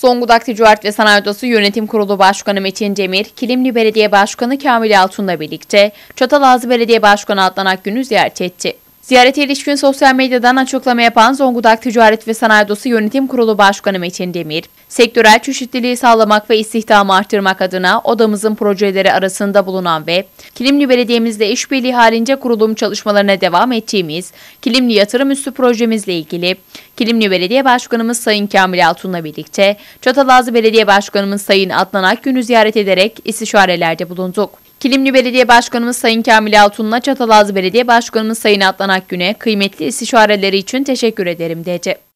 Zonguldak Ticaret ve Sanayi Odası Yönetim Kurulu Başkanı Metin Demir, Kilimli Belediye Başkanı Kamil Altun'la birlikte Çatalazı Belediye Başkanı Adnan Akgün'ü ziyaret etti. Ziyarete ilişkin sosyal medyadan açıklama yapan Zonguldak Ticaret ve Sanayi Odası Yönetim Kurulu Başkanı Metin Demir, sektörel çeşitliliği sağlamak ve istihdamı artırmak adına odamızın projeleri arasında bulunan ve Kilimli Belediye'mizle işbirliği halinde kurulum çalışmalarına devam ettiğimiz Kilimli Yatırım Üstü projemizle ilgili Kilimli Belediye Başkanımız Sayın Kamil Altun'la birlikte Çatalazı Belediye Başkanımız Sayın Adnan Akgün'ü ziyaret ederek istişarelerde bulunduk. Kilimli Belediye Başkanımız Sayın Kamil Altun'la Çatalazı Belediye Başkanımız Sayın Atlan Akgün'e kıymetli istişareleri için teşekkür ederim diyecek.